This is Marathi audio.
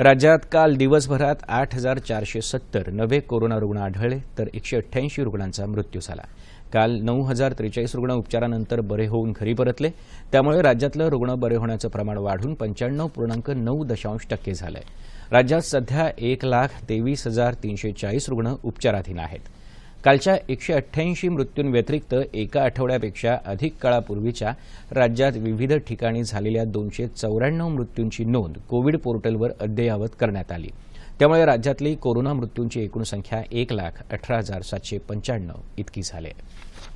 राज्यात काल दिवसभरात आठ हजार चारशे सत्तर नवे कोरोना रुग्ण आढळले तर एकशे अठ्ठ्याऐंशी रुग्णांचा मृत्यू झाला काल नऊ हजार त्रेचाळीस रुग्ण उपचारानंतर बरे होऊन घरी परतले त्यामुळे राज्यातलं रुग्ण बरे होण्याचं प्रमाण वाढून पंच्याण्णव पूर्णांक नऊ दशांश टक्के झालं राज्यात सध्या एक लाख तेवीस हजार तीनशे चाळीस रुग्ण उपचाराधीन आहेत कालच्या एकशे अठ्ठ्याऐंशी मृत्यूंव्यतिरिक्त एका आठवड्यापेक्षा अधिक काळापूर्वीच्या राज्यात विविध ठिकाणी झालेल्या दोनशे चौऱ्याण्णव मृत्यूंची नोंद कोविड पोर्टलवर अद्ययावत करण्यात आली त्यामुळे राज्यातली कोरोना मृत्यूंची एकूण संख्या एक लाख अठरा हजार सातशे पंच्याण्णव इतकी झाली आहे